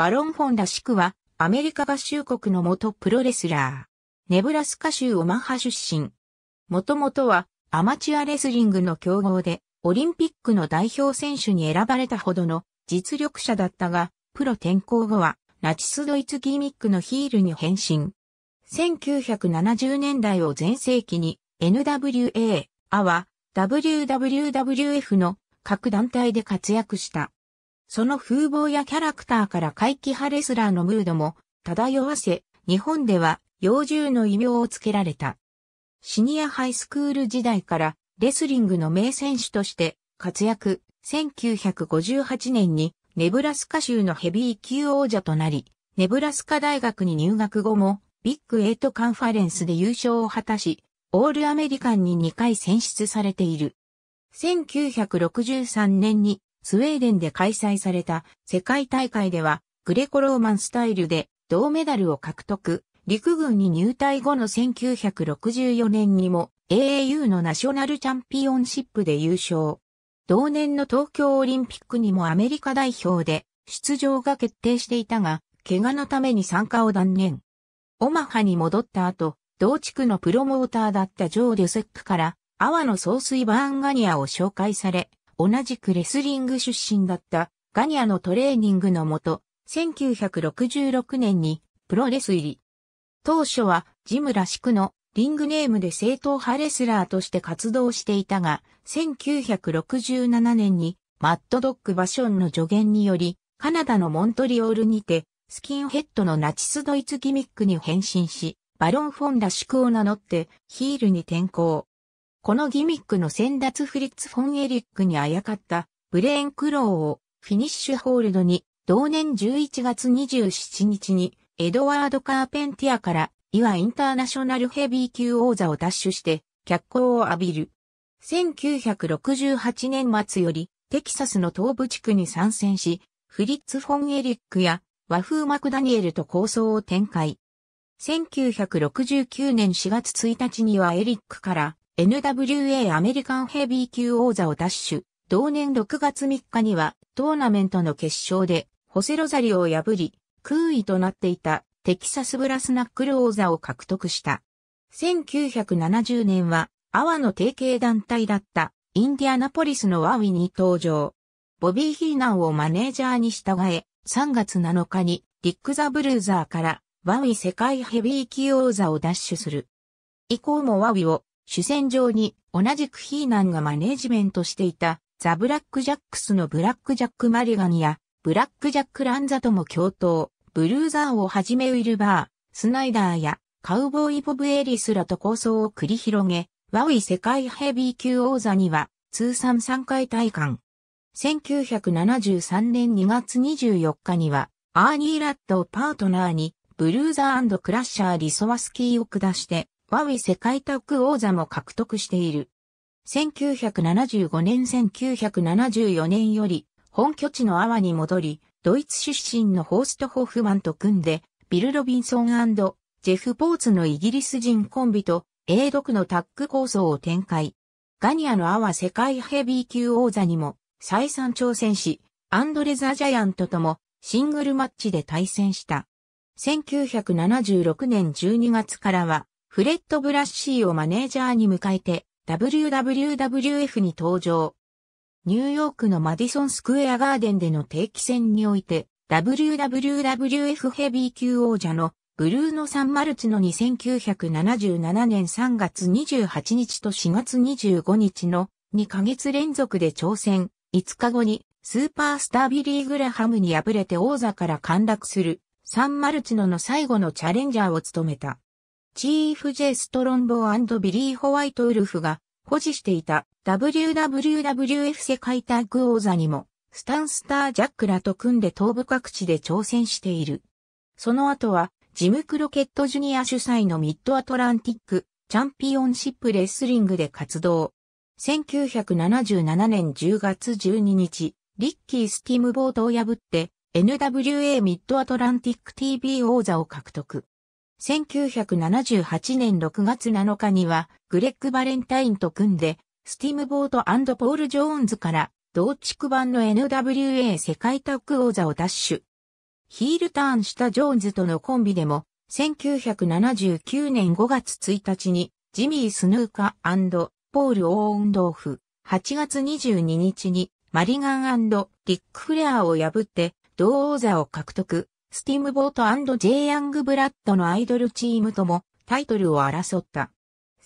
バロン・フォン・らシクは、アメリカ合衆国の元プロレスラー。ネブラスカ州オマハ出身。もともとは、アマチュアレスリングの強豪で、オリンピックの代表選手に選ばれたほどの実力者だったが、プロ転向後は、ナチスドイツギミックのヒールに変身。1970年代を全盛期に NWA、アワ、WWF の各団体で活躍した。その風貌やキャラクターから怪奇派レスラーのムードも漂わせ、日本では幼獣の異名を付けられた。シニアハイスクール時代からレスリングの名選手として活躍、1958年にネブラスカ州のヘビー級王者となり、ネブラスカ大学に入学後もビッグエイトカンファレンスで優勝を果たし、オールアメリカンに2回選出されている。1963年にスウェーデンで開催された世界大会では、グレコローマンスタイルで銅メダルを獲得。陸軍に入隊後の1964年にも AAU のナショナルチャンピオンシップで優勝。同年の東京オリンピックにもアメリカ代表で出場が決定していたが、怪我のために参加を断念。オマハに戻った後、同地区のプロモーターだったジョー・デュセックから、阿波の総水バーンガニアを紹介され、同じくレスリング出身だったガニアのトレーニングのもと、1966年にプロレス入り。当初はジムらしくのリングネームで正統派レスラーとして活動していたが、1967年にマッドドッグバションの助言により、カナダのモントリオールにて、スキンヘッドのナチスドイツギミックに変身し、バロン・フォンらシくクを名乗ってヒールに転向。このギミックの先達フリッツ・フォン・エリックにあやかったブレーン・クローをフィニッシュホールドに同年11月27日にエドワード・カーペンティアからイワインターナショナルヘビー級王座を奪取して脚光を浴びる。1968年末よりテキサスの東部地区に参戦し、フリッツ・フォン・エリックや和風マクダニエルと構想を展開。1969年4月1日にはエリックから NWA アメリカンヘビー級王座を奪取、同年6月3日にはトーナメントの決勝でホセロザリオを破り、空位となっていたテキサスブラスナックル王座を獲得した。1970年はアワの提携団体だったインディアナポリスのワウィに登場。ボビー・ヒーナンをマネージャーに従え、3月7日にリック・ザ・ブルーザーからワウィ世界ヘビー級王座を奪取する。以降もワウィを主戦場に同じくヒーナンがマネージメントしていたザ・ブラック・ジャックスのブラック・ジャック・マリガニやブラック・ジャック・ランザとも共闘、ブルーザーをはじめウィルバー、スナイダーやカウボーイ・ボブ・エリスらと構想を繰り広げ、ワウイ世界ヘビー級王座には通算3回退官。1973年2月24日にはアーニー・ラッドをパートナーにブルーザークラッシャー・リソワスキーを下してワウイ世界タッグ王座も獲得している。1975年1974年より本拠地のアワに戻り、ドイツ出身のホースト・ホフマンと組んで、ビル・ロビンソンジェフ・ポーツのイギリス人コンビと英独のタッグ構想を展開。ガニアのアワ世界ヘビー級王座にも再三挑戦し、アンドレザ・ジャイアントともシングルマッチで対戦した。1976年12月からはフレッド・ブラッシーをマネージャーに迎えて WWWF に登場。ニューヨークのマディソンスクエアガーデンでの定期戦において WWWF ヘビー級王者のブルーノ・サン・マルチの1 9 7 7年3月28日と4月25日の2ヶ月連続で挑戦。5日後にスーパースタービリー・グラハムに敗れて王座から陥落するサン・マルチノの最後のチャレンジャーを務めた。チーフ・ジェイ・ストロンボービリー・ホワイト・ウルフが保持していた WWF 世界タッグ王座にもスタンスター・ジャックらと組んで東部各地で挑戦している。その後はジム・クロケット・ジュニア主催のミッド・アトランティック・チャンピオンシップ・レスリングで活動。1977年10月12日、リッキー・スティムボートを破って NWA ミッド・アトランティック TV 王座を獲得。1978年6月7日には、グレッグ・バレンタインと組んで、スティムボートポール・ジョーンズから、同地区版の NWA 世界タッグ王座を奪取。ヒールターンしたジョーンズとのコンビでも、1979年5月1日に、ジミー・スヌーカーポール・オーンドーフ、8月22日に、マリガンリック・フレアを破って、同王座を獲得。スティムボート &J ヤングブラッドのアイドルチームともタイトルを争った。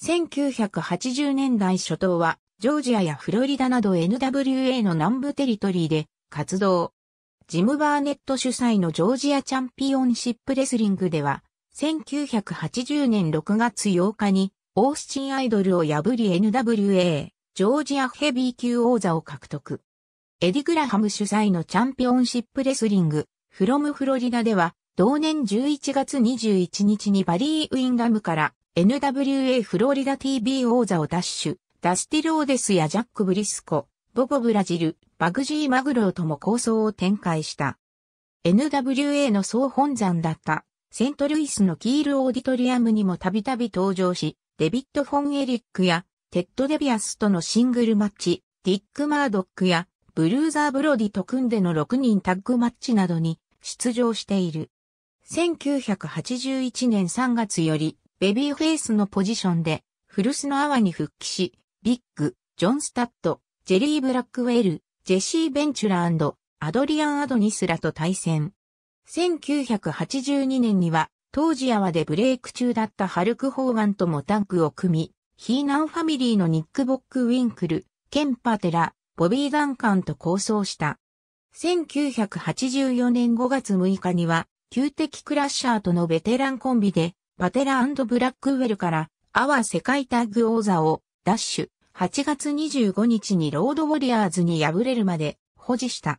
1980年代初頭は、ジョージアやフロリダなど NWA の南部テリトリーで活動。ジム・バーネット主催のジョージアチャンピオンシップレスリングでは、1980年6月8日に、オースチンアイドルを破り NWA、ジョージアヘビー級王座を獲得。エディ・グラハム主催のチャンピオンシップレスリング、フロムフロリダでは、同年11月21日にバリー・ウィンガムから NWA フロリダ TV 王座を奪取、ダスティローデスやジャック・ブリスコ、ボボ・ブラジル、バグジー・マグローとも構想を展開した。NWA の総本山だったセントルイスのキールオーディトリアムにもたびたび登場し、デビッド・フォン・エリックやテッド・デビアスとのシングルマッチ、ディック・マードックやブルーザー・ブロディと組んでの6人タッグマッチなどに出場している。1981年3月より、ベビーフェイスのポジションで、古巣のアワに復帰し、ビッグ、ジョン・スタッド、ジェリー・ブラックウェル、ジェシー・ベンチュラーアドリアン・アドニスらと対戦。1982年には、当時アワでブレイク中だったハルク・ホーガンともタッグを組み、ヒーナンファミリーのニック・ボック・ウィンクル、ケン・パテラ、ボビー・ダンカンと構想した1984年5月6日には、旧敵クラッシャーとのベテランコンビで、パテラブラックウェルから、アワ世界タッグ王座を、ダッシュ、8月25日にロードウォリアーズに敗れるまで、保持した。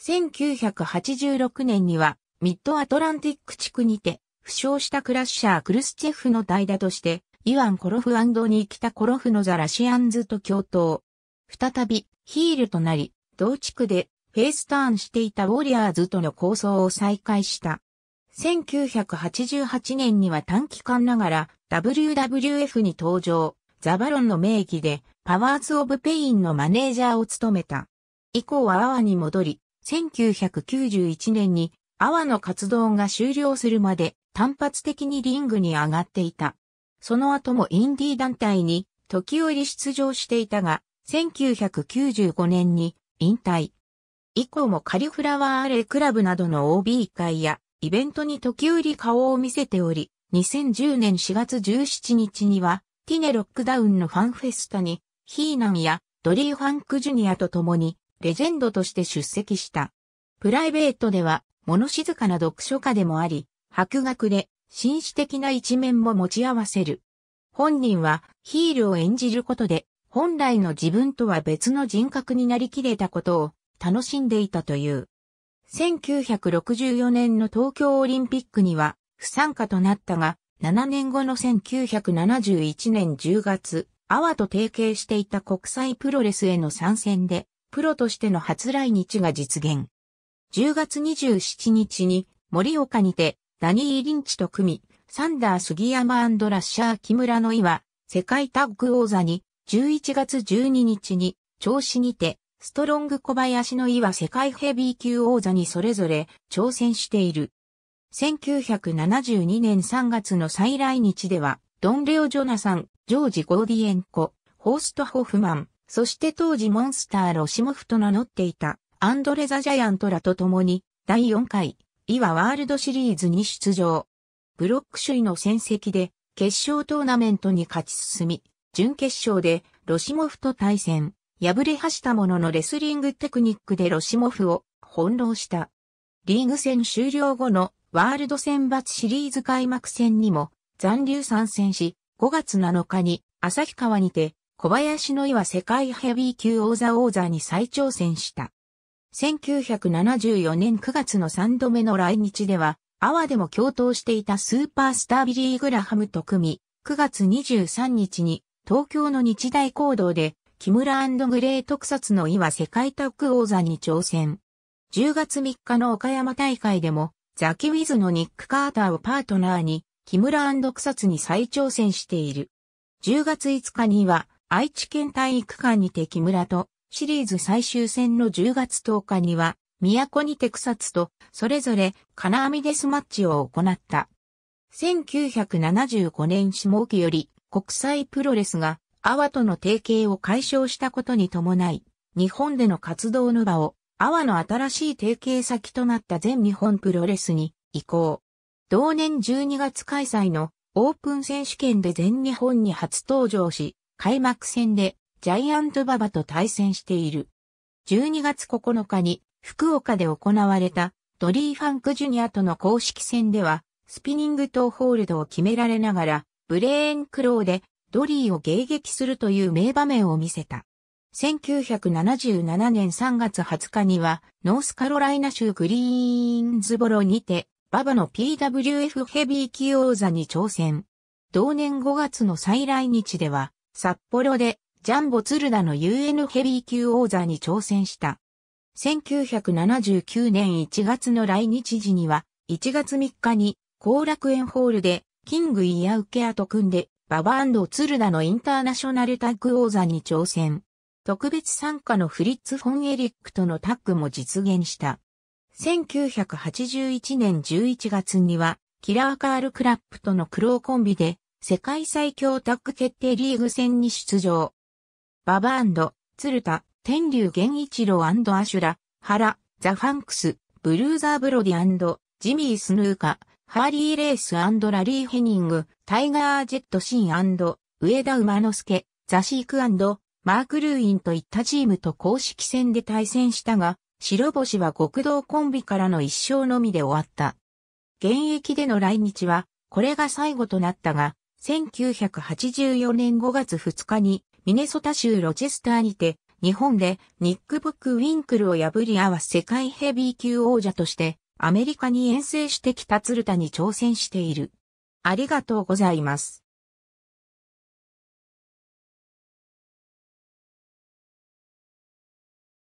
1986年には、ミッドアトランティック地区にて、負傷したクラッシャークルスチェフの代打として、イワン・コロフに来たコロフのザ・ラシアンズと共闘。再び、ヒールとなり、同地区でフェイスターンしていたウォリアーズとの構想を再開した。1988年には短期間ながら WWF に登場、ザバロンの名義でパワーズ・オブ・ペインのマネージャーを務めた。以降はアワに戻り、1991年にアワの活動が終了するまで単発的にリングに上がっていた。その後もインディー団体に時折出場していたが、1995年に引退。以降もカリフラワーアレクラブなどの OB 会やイベントに時折顔を見せており、2010年4月17日には、ティネロックダウンのファンフェスタに、ヒーナミやドリー・ファンク・ジュニアと共に、レジェンドとして出席した。プライベートでは、物静かな読書家でもあり、博学で、紳士的な一面も持ち合わせる。本人は、ヒールを演じることで、本来の自分とは別の人格になりきれたことを、楽しんでいたという。1964年の東京オリンピックには不参加となったが、7年後の1971年10月、アワと提携していた国際プロレスへの参戦で、プロとしての初来日が実現。10月27日に森岡にてダニー・リンチと組み、サンダー・杉山ラッシャー・木村の岩、世界タッグ王座に、11月12日に、調子にて、ストロング小林の井は世界ヘビー級王座にそれぞれ挑戦している。1972年3月の再来日では、ドンレオ・ジョナサン、ジョージ・ゴーディエンコ、ホースト・ホフマン、そして当時モンスター・ロシモフと名乗っていたアンドレ・ザ・ジャイアントらと共に第4回、イワワールドシリーズに出場。ブロック首位の戦績で決勝トーナメントに勝ち進み、準決勝でロシモフと対戦。敗れはしたもののレスリングテクニックでロシモフを翻弄した。リーグ戦終了後のワールド選抜シリーズ開幕戦にも残留参戦し、5月7日に旭川にて小林の岩世界ヘビー級王座王座に再挑戦した。1974年9月の3度目の来日では、アワでも共闘していたスーパースタービリー・グラハムと組み、9月23日に東京の日大行動で木村グレー特撮の岩世界タッグ王座に挑戦。10月3日の岡山大会でも、ザキウィズのニック・カーターをパートナーに、木村特撮に再挑戦している。10月5日には、愛知県体育館にて木村と、シリーズ最終戦の10月10日には、都にて草津と、それぞれ、金網デスマッチを行った。1975年下期より、国際プロレスが、アワとの提携を解消したことに伴い、日本での活動の場を、アワの新しい提携先となった全日本プロレスに移行。同年12月開催のオープン選手権で全日本に初登場し、開幕戦でジャイアントババと対戦している。12月9日に福岡で行われたドリーファンクジュニアとの公式戦ではスピニングトーホールドを決められながらブレーンクローでドリーを迎撃するという名場面を見せた。1977年3月20日には、ノースカロライナ州グリーンズボロにて、ババの PWF ヘビー級王座に挑戦。同年5月の再来日では、札幌でジャンボ鶴田の UN ヘビー級王座に挑戦した。1979年1月の来日時には、1月3日に後楽園ホールでキングイヤウケアと組んでババツルダのインターナショナルタッグ王座に挑戦。特別参加のフリッツ・フォン・エリックとのタッグも実現した。1981年11月には、キラー・カール・クラップとの苦労コンビで、世界最強タッグ決定リーグ戦に出場。ババツルタ、天竜源一郎アシュラ、ハラ、ザ・ファンクス、ブルーザー・ブロディジミー・スヌーカ、ハーリー・レースラリー・ヘニング、タイガー・ジェット・シン上田馬之助、ザ・シークマーク・ルーインといったチームと公式戦で対戦したが、白星は極道コンビからの一勝のみで終わった。現役での来日は、これが最後となったが、1984年5月2日に、ミネソタ州ロチェスターにて、日本でニック・ブック・ウィンクルを破り合わ世界ヘビー級王者としてアメリカに遠征してきた鶴田に挑戦している。ありがとうございます。